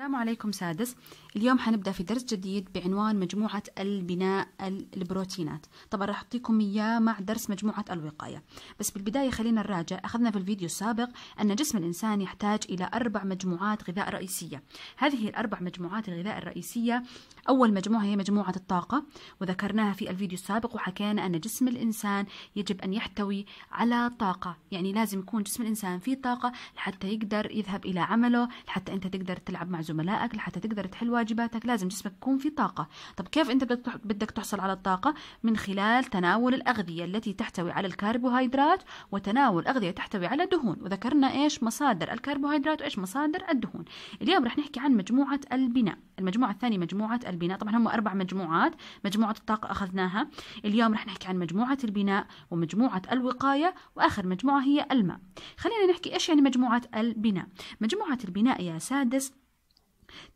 السلام عليكم سادس اليوم حنبدأ في درس جديد بعنوان مجموعة البناء البروتينات طبعا راح أعطيكم إياه مع درس مجموعة الوقاية بس بالبداية خلينا نراجع أخذنا في الفيديو السابق أن جسم الإنسان يحتاج إلى أربع مجموعات غذاء رئيسية هذه الأربع مجموعات الغذاء الرئيسية أول مجموعة هي مجموعة الطاقة وذكرناها في الفيديو السابق وحكينا أن جسم الإنسان يجب أن يحتوي على طاقة يعني لازم يكون جسم الإنسان فيه طاقة لحتى يقدر يذهب إلى عمله لحتى أنت تقدر تلعب مع زملائك لحتى تقدر تحل واجباتك لازم جسمك يكون فيه طاقة طب كيف أنت بدك تحصل على الطاقة من خلال تناول الأغذية التي تحتوي على الكربوهيدرات وتناول أغذية تحتوي على دهون وذكرنا إيش مصادر الكربوهيدرات وإيش مصادر الدهون اليوم رح نحكي عن مجموعة البناء المجموعة الثانية مجموعة البناء طبعا هم أربع مجموعات مجموعة الطاقة أخذناها اليوم رح نحكي عن مجموعة البناء ومجموعة الوقاية وآخر مجموعة هي الماء خلينا نحكي إيش يعني مجموعة البناء مجموعة البناء يا سادس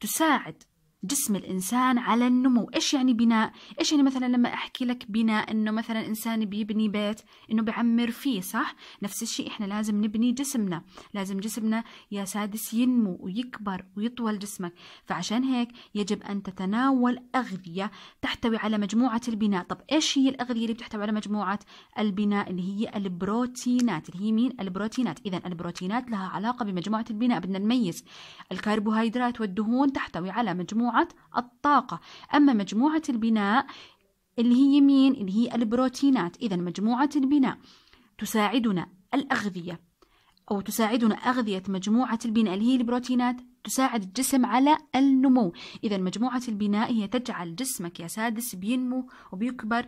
تساعد جسم الإنسان على النمو إيش يعني بناء؟ إيش يعني مثلا لما أحكي لك بناء إنه مثلا إنسان بيبني بيت إنه بعمر فيه صح؟ نفس الشيء إحنا لازم نبني جسمنا لازم جسمنا يا سادس ينمو ويكبر ويطول جسمك فعشان هيك يجب أن تتناول أغذية تحتوي على مجموعة البناء طب إيش هي الأغذية اللي بتحتوي على مجموعة البناء اللي هي البروتينات اللي هي مين؟ البروتينات إذا البروتينات لها علاقة بمجموعة البناء بدنا نميز الكربوهيدرات والدهون تحتوي على مجموعة الطاقة أما مجموعة البناء اللي هي مين اللي هي البروتينات إذا مجموعة البناء تساعدنا الأغذية أو تساعدنا أغذية مجموعة البناء اللي هي البروتينات تساعد الجسم على النمو إذا مجموعة البناء هي تجعل جسمك يا سادس بينمو وبيكبر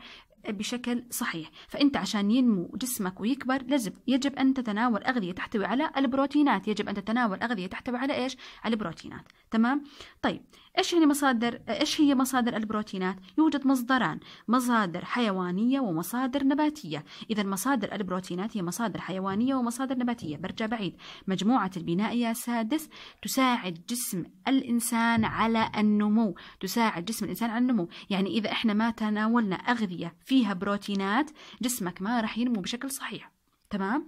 بشكل صحيح فأنت عشان ينمو جسمك ويكبر لازم يجب أن تتناول أغذية تحتوي على البروتينات يجب أن تتناول أغذية تحتوي على إيش؟ على البروتينات تمام؟ طيب إيش يعني مصادر إيش هي مصادر البروتينات؟ يوجد مصدران، مصادر حيوانية ومصادر نباتية، إذا مصادر البروتينات هي مصادر حيوانية ومصادر نباتية، برجع بعيد، مجموعة البنائية سادس تساعد جسم الإنسان على النمو، تساعد جسم الإنسان على النمو، يعني إذا إحنا ما تناولنا أغذية فيها بروتينات، جسمك ما راح ينمو بشكل صحيح، تمام؟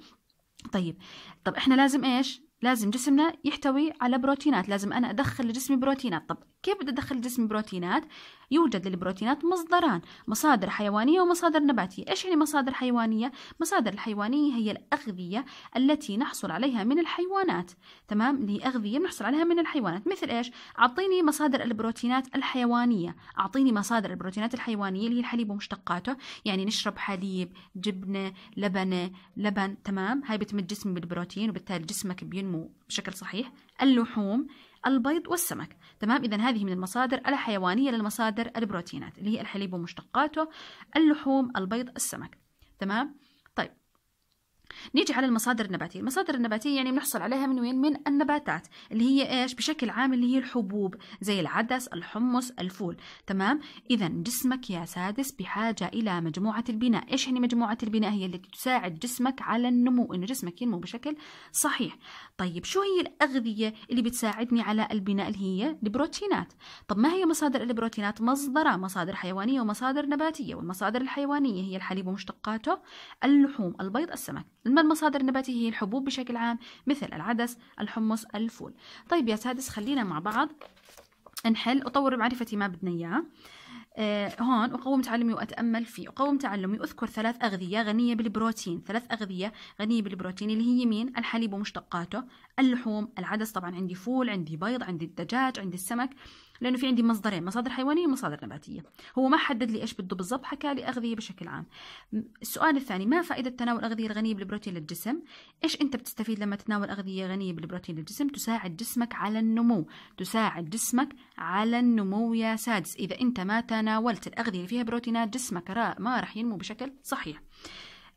طيب، طب إحنا لازم إيش؟ لازم جسمنا يحتوي على بروتينات لازم انا ادخل لجسمي بروتينات طب كيف بدي أدخل الجسم بروتينات؟ يوجد للبروتينات مصدران مصادر حيوانية ومصادر نباتية إيش يعني مصادر حيوانية؟ مصادر الحيوانية هي الأغذية التي نحصل عليها من الحيوانات تمام؟ اللي هي أغذية بنحصل عليها من الحيوانات مثل إيش؟ أعطيني مصادر البروتينات الحيوانية أعطيني مصادر البروتينات الحيوانية اللي هي الحليب ومشتقاته يعني نشرب حليب جبنة لبنة لبن تمام؟ هاي بتمد جسمي بالبروتين وبالتالي جسمك بينمو بشكل صحيح اللحوم البيض والسمك تمام اذا هذه من المصادر الحيوانيه للمصادر البروتينات اللي هي الحليب ومشتقاته اللحوم البيض السمك تمام نيجي على المصادر النباتية المصادر النباتية يعني بنحصل عليها من وين من النباتات اللي هي إيش بشكل عام اللي هي الحبوب زي العدس الحمص الفول تمام إذا جسمك يا سادس بحاجة إلى مجموعة البناء إيش يعني مجموعة البناء هي التي تساعد جسمك على النمو إنه جسمك ينمو بشكل صحيح طيب شو هي الأغذية اللي بتساعدني على البناء اللي هي البروتينات طب ما هي مصادر البروتينات مصدرة مصادر حيوانية ومصادر نباتية والمصادر الحيوانية هي الحليب ومشتقاته اللحوم البيض السمك أما المصادر النباتية هي الحبوب بشكل عام مثل العدس الحمص الفول طيب يا سادس خلينا مع بعض نحل أطور معرفتي ما بدنا إياه آه، هون أقوم تعلمي وأتأمل فيه أقوم تعلمي أذكر ثلاث أغذية غنية بالبروتين ثلاث أغذية غنية بالبروتين اللي هي مين الحليب ومشتقاته اللحوم العدس طبعا عندي فول عندي بيض عندي الدجاج عندي السمك لانه في عندي مصدرين مصادر حيوانيه ومصادر نباتيه هو ما حدد لي ايش بده بالضبط حكى لي اغذيه بشكل عام السؤال الثاني ما فائده تناول الاغذيه الغنيه بالبروتين للجسم ايش انت بتستفيد لما تتناول اغذيه غنيه بالبروتين للجسم تساعد جسمك على النمو تساعد جسمك على النمو يا سادس اذا انت ما تناولت الاغذيه اللي فيها بروتينات جسمك ما راح ينمو بشكل صحيح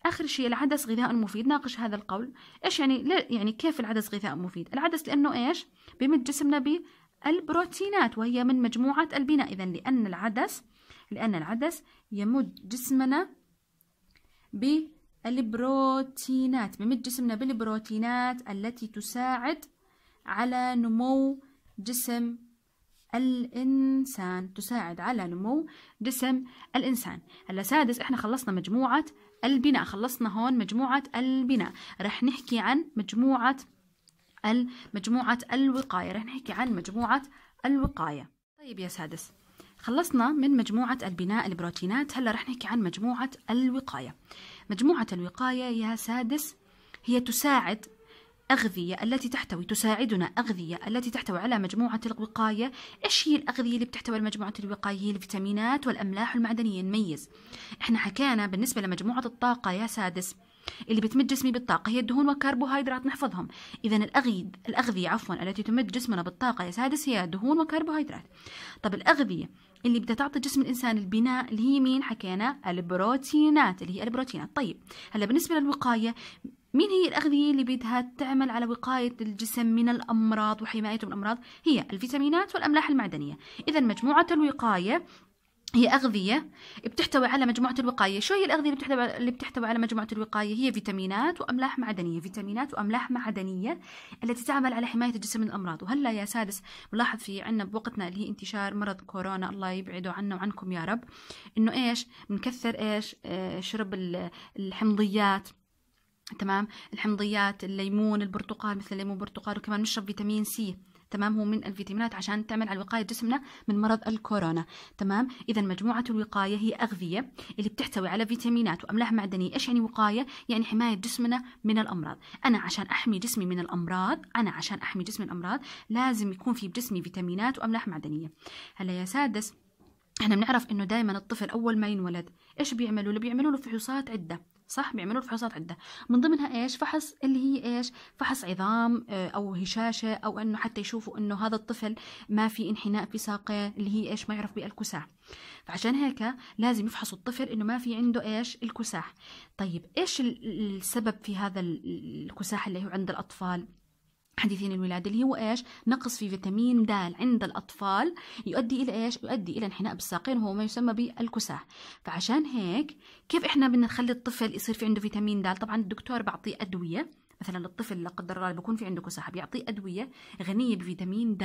اخر شيء العدس غذاء مفيد ناقش هذا القول ايش يعني يعني كيف العدس غذاء مفيد العدس لانه ايش بيمد جسمنا البروتينات وهي من مجموعة البناء إذا لأن العدس لأن العدس يمد جسمنا بالبروتينات بمد جسمنا بالبروتينات التي تساعد على نمو جسم الإنسان تساعد على نمو جسم الإنسان هلا سادس إحنا خلصنا مجموعة البناء خلصنا هون مجموعة البناء رح نحكي عن مجموعة مجموعة الوقاية رح نحكي عن مجموعة الوقاية طيب يا سادس خلصنا من مجموعة البناء البروتينات هلا رح نحكي عن مجموعة الوقاية مجموعة الوقاية يا سادس هي تساعد أغذية التي تحتوي تساعدنا أغذية التي تحتوي على مجموعة الوقاية إيش هي الأغذية اللي بتحتوي على مجموعة الوقاية هي الفيتامينات والأملاح المعدنية نميز إحنا حكينا بالنسبة لمجموعة الطاقة يا سادس اللي بتمد جسمي بالطاقة هي الدهون والكربوهيدرات نحفظهم إذا الأغيد الأغذية عفوا التي تمد جسمنا بالطاقة يا سادس هي دهون وكربوهيدرات طب الأغذية اللي بدها تعطي جسم الانسان البناء اللي هي مين حكينا البروتينات اللي هي البروتينات طيب هلا بالنسبه للوقايه مين هي الأغذية اللي بدها تعمل على وقاية الجسم من الأمراض وحمايته من الأمراض؟ هي الفيتامينات والأملاح المعدنية، إذا مجموعة الوقاية هي أغذية بتحتوي على مجموعة الوقاية، شو هي الأغذية اللي بتحتوي على مجموعة الوقاية؟ هي فيتامينات وأملاح معدنية، فيتامينات وأملاح معدنية التي تعمل على حماية الجسم من الأمراض، وهلا يا سادس ملاحظ في عنا بوقتنا اللي هي انتشار مرض كورونا الله يبعده عنا وعنكم يا رب، إنه إيش؟ بنكثر إيش؟ آه، شرب الحمضيات تمام؟ الحمضيات الليمون البرتقال مثل الليمون البرتقال وكمان نشرب فيتامين سي، تمام هو من الفيتامينات عشان تعمل على وقايه جسمنا من مرض الكورونا تمام اذا مجموعه الوقايه هي اغذيه اللي بتحتوي على فيتامينات واملاح معدنيه ايش يعني وقايه يعني حمايه جسمنا من الامراض انا عشان احمي جسمي من الامراض انا عشان احمي جسمي من الامراض لازم يكون في بجسمي فيتامينات واملاح معدنيه هلا يا سادس احنا بنعرف انه دائما الطفل اول ما ينولد ايش بيعملوا له بيعملوا له فحوصات عده صح بيعملوا فحوصات عده من ضمنها ايش فحص اللي هي ايش فحص عظام آه، او هشاشه او انه حتى يشوفوا انه هذا الطفل ما في انحناء في ساقه اللي هي ايش ما يعرف بالكساح فعشان هيك لازم يفحصوا الطفل انه ما في عنده ايش الكساح طيب ايش السبب في هذا الكساح اللي هو عند الاطفال حديثين الولادة اللي هو إيش نقص في فيتامين د عند الأطفال يؤدي إلى إيش يؤدي إلى انحناء بالساقين وهو ما يسمى بالكساح فعشان هيك كيف إحنا بدنا نخلي الطفل يصير في عنده فيتامين د طبعا الدكتور بعطيه أدوية مثلا الطفل لا قدر الله بكون في عنده كساح بيعطيه ادويه غنيه بفيتامين د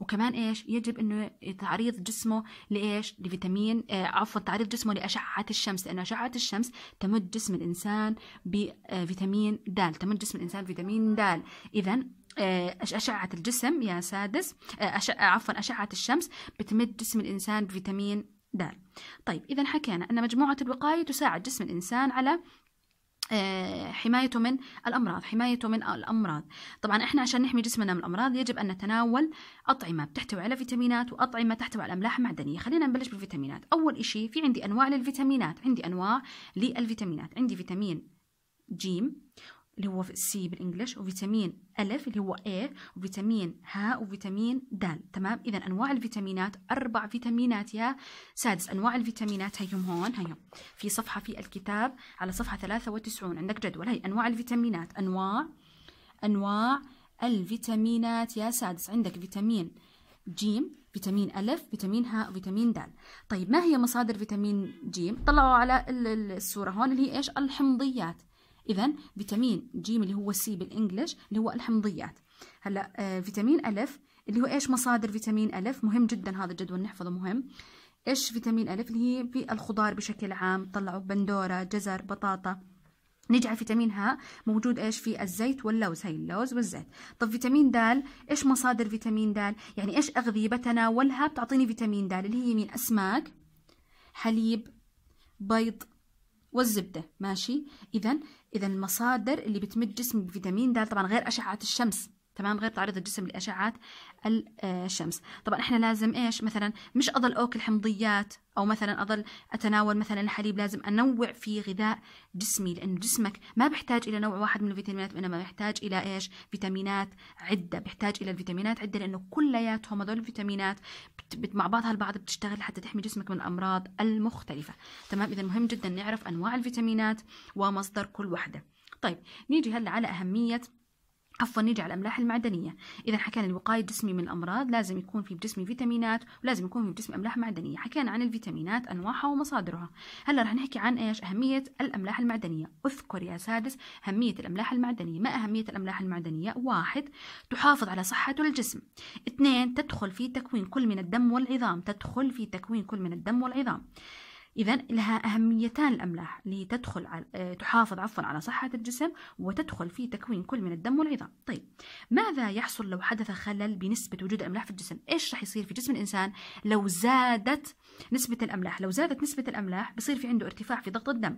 وكمان ايش يجب انه تعريض جسمه لايش لفيتامين آه عفوا تعريض جسمه لاشعه الشمس لان اشعه الشمس تمد جسم الانسان بفيتامين آه، د تمد جسم الانسان بفيتامين د اذا آه، أشعة الجسم يا سادس آه، أش... عفوا أشعة الشمس بتمد جسم الإنسان بفيتامين د طيب إذا حكينا أن مجموعة الوقاية تساعد جسم الإنسان على آه، حمايته من الأمراض حمايته من الأمراض طبعا إحنا عشان نحمي جسمنا من الأمراض يجب أن نتناول أطعمة بتحتوي على فيتامينات وأطعمة تحتوي على أملاح معدنية خلينا نبلش بالفيتامينات أول إشي في عندي أنواع للفيتامينات عندي أنواع للفيتامينات عندي فيتامين جيم اللي هو سي بالانجلش وفيتامين الف اللي هو اي وفيتامين ها وفيتامين د تمام اذا انواع الفيتامينات اربع فيتامينات يا سادس انواع الفيتامينات هيهم هون هيهم في صفحه في الكتاب على صفحه 93 عندك جدول هي انواع الفيتامينات انواع انواع الفيتامينات يا سادس عندك فيتامين جيم فيتامين ألف فيتامين ها فيتامين د طيب ما هي مصادر فيتامين جيم طلعوا على الصورة هون اللي هي إيش الحمضيات إذا فيتامين جيم اللي هو سي بالإنجلش اللي هو الحمضيات هلا آه فيتامين ألف اللي هو إيش مصادر فيتامين ألف مهم جدا هذا الجدول نحفظه مهم إيش فيتامين ألف اللي هي في الخضار بشكل عام طلعوا بندورة جزر بطاطا نيجي على فيتامين ها موجود ايش في الزيت واللوز هي اللوز والزيت طب فيتامين د ايش مصادر فيتامين د يعني ايش اغذيه بتناولها بتعطيني فيتامين د اللي هي مين اسماك حليب بيض والزبدة ماشي إذا إذا المصادر اللي بتمد جسمي بفيتامين د طبعا غير أشعة الشمس تمام غير تعرض الجسم لاشعات الشمس طبعا احنا لازم ايش مثلا مش اضل اكل حمضيات او مثلا اضل اتناول مثلا الحليب لازم انوع في غذاء جسمي لانه جسمك ما بحتاج الى نوع واحد من الفيتامينات وانما بيحتاج الى ايش فيتامينات عده بيحتاج الى الفيتامينات عده لانه كلياتهم هذول الفيتامينات بت... مع بعضها البعض بتشتغل حتى تحمي جسمك من الامراض المختلفه تمام اذا مهم جدا نعرف انواع الفيتامينات ومصدر كل وحده طيب نيجي هلا على اهميه عفوا نيجي على الاملاح المعدنيه اذا حكينا الوقايه الجسمي من الامراض لازم يكون في بجسمي فيتامينات ولازم يكون في بجسمي املاح معدنيه حكينا عن الفيتامينات انواعها ومصادرها هلا رح نحكي عن ايش اهميه الاملاح المعدنيه اذكر يا سادس اهميه الاملاح المعدنيه ما اهميه الاملاح المعدنيه واحد تحافظ على صحه الجسم اثنين تدخل في تكوين كل من الدم والعظام تدخل في تكوين كل من الدم والعظام إذا لها أهميتان الأملاح اللي تدخل على آه، تحافظ عفوا على صحة الجسم وتدخل في تكوين كل من الدم والعظام. طيب ماذا يحصل لو حدث خلل بنسبة وجود الأملاح في الجسم؟ إيش راح يصير في جسم الإنسان لو زادت نسبة الأملاح؟ لو زادت نسبة الأملاح بصير في عنده ارتفاع في ضغط الدم.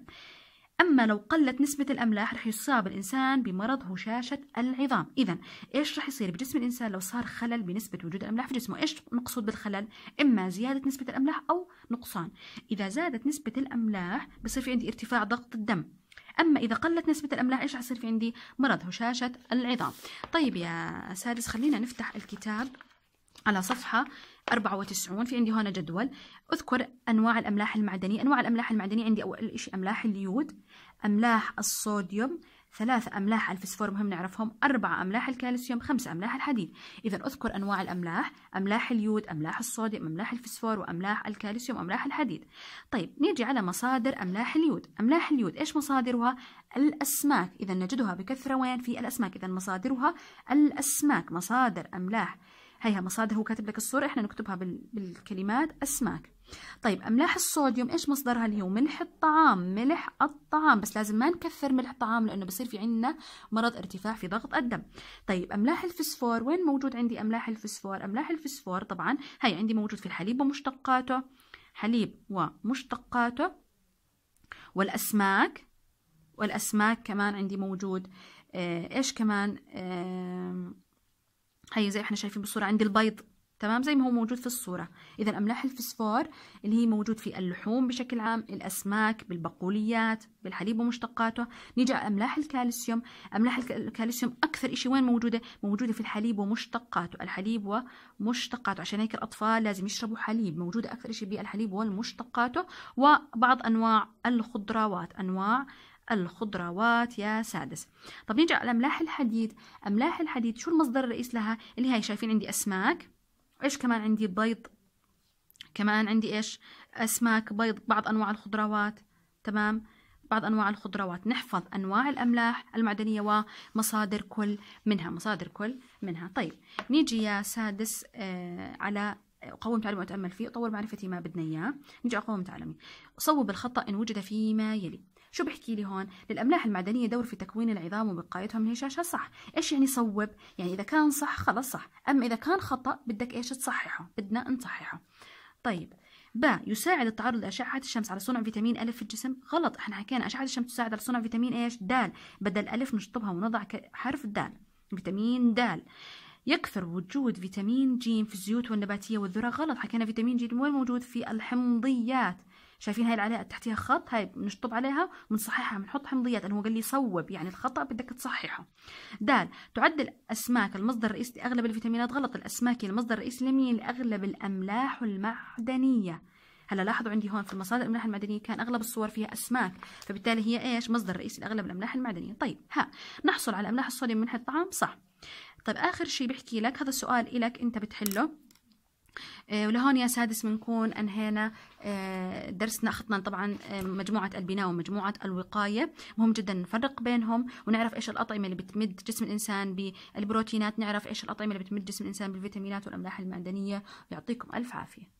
أما لو قلت نسبة الأملاح رح يصاب الإنسان بمرض هشاشة العظام إذا إيش رح يصير بجسم الإنسان لو صار خلل بنسبة وجود الأملاح في جسمه إيش نقصد بالخلل إما زيادة نسبة الأملاح أو نقصان إذا زادت نسبة الأملاح بصير في عندي ارتفاع ضغط الدم اما اذا قلت نسبه الاملاح ايش يصير في عندي مرض هشاشه العظام طيب يا سادس خلينا نفتح الكتاب على صفحة 94 في عندي هنا جدول أذكر أنواع الأملاح المعدنية أنواع الأملاح المعدنية عندي أول شيء أملاح اليود أملاح الصوديوم ثلاثة أملاح الفسفور مهم نعرفهم أربعة أملاح الكالسيوم خمسة أملاح الحديد إذا أذكر أنواع الأملاح أملاح اليود أملاح الصوديوم أملاح الفسفور وأملاح الكالسيوم أملاح الحديد طيب نيجي على مصادر أملاح اليود أملاح اليود إيش مصادرها الأسماك إذا نجدها بكثرة وين في الأسماك إذا مصادرها الأسماك مصادر أملاح هيها مصادر هو كاتب لك الصورة احنا نكتبها بالكلمات أسماك طيب أملاح الصوديوم إيش مصدرها اللي هو ملح الطعام ملح الطعام بس لازم ما نكثر ملح الطعام لأنه بصير في عندنا مرض ارتفاع في ضغط الدم طيب أملاح الفسفور وين موجود عندي أملاح الفسفور أملاح الفسفور طبعا هي عندي موجود في الحليب ومشتقاته حليب ومشتقاته والأسماك والأسماك كمان عندي موجود آه، إيش كمان آه هي زي احنا شايفين بالصورة عندي البيض تمام زي ما هو موجود في الصورة إذا أملاح الفسفور اللي هي موجود في اللحوم بشكل عام الأسماك بالبقوليات بالحليب ومشتقاته نيجي على أملاح الكالسيوم أملاح الكالسيوم أكثر إشي وين موجودة موجودة في الحليب ومشتقاته الحليب ومشتقاته عشان هيك الأطفال لازم يشربوا حليب موجودة أكثر إشي بالحليب والمشتقاته وبعض أنواع الخضروات أنواع الخضروات يا سادس طب نيجي على أملاح الحديد أملاح الحديد شو المصدر الرئيس لها اللي هاي شايفين عندي أسماك إيش كمان عندي بيض كمان عندي إيش أسماك بيض بعض أنواع الخضروات تمام بعض أنواع الخضروات نحفظ أنواع الأملاح المعدنية ومصادر كل منها مصادر كل منها طيب نيجي يا سادس آه على أقوم تعلمي وأتأمل فيه أطور معرفتي ما بدنا إياه نجي أقوم تعلمي صوب الخطأ إن وجد فيما يلي شو بحكي لي هون للأملاح المعدنية دور في تكوين العظام وبقايتها من هشاشة صح إيش يعني صوب يعني إذا كان صح خلص صح أما إذا كان خطأ بدك إيش تصححه بدنا نصححه طيب ب يساعد التعرض لأشعة الشمس على صنع فيتامين ألف في الجسم غلط احنا حكينا أشعة الشمس تساعد على صنع فيتامين إيش دال بدل ألف نشطبها ونضع حرف دال فيتامين دال يكثر وجود فيتامين ج في الزيوت والنباتية والذرة غلط حكينا فيتامين ج وين موجود في الحمضيات شايفين هاي العلاقة تحتها خط هاي بنشطب عليها ونصححها بنحط حمضيات لأنه هو قال لي صوب يعني الخطأ بدك تصححه دال تعد الأسماك المصدر الرئيسي لأغلب الفيتامينات غلط الأسماك هي المصدر الرئيسي لمين لأغلب الأملاح المعدنية هلا لاحظوا عندي هون في المصادر الاملاح المعدنيه كان اغلب الصور فيها اسماك فبالتالي هي ايش مصدر رئيسي لاغلب الاملاح المعدنيه طيب ها نحصل على املاح الصوديوم من حيث الطعام صح طيب آخر شيء بحكي لك هذا السؤال إلك أنت بتحله آه، ولهون يا سادس بنكون انهينا آه، درسنا اخذنا طبعا آه، مجموعه البناء ومجموعه الوقايه مهم جدا نفرق بينهم ونعرف ايش الاطعمه اللي بتمد جسم الانسان بالبروتينات نعرف ايش الاطعمه اللي بتمد جسم الانسان بالفيتامينات والاملاح المعدنيه يعطيكم الف عافيه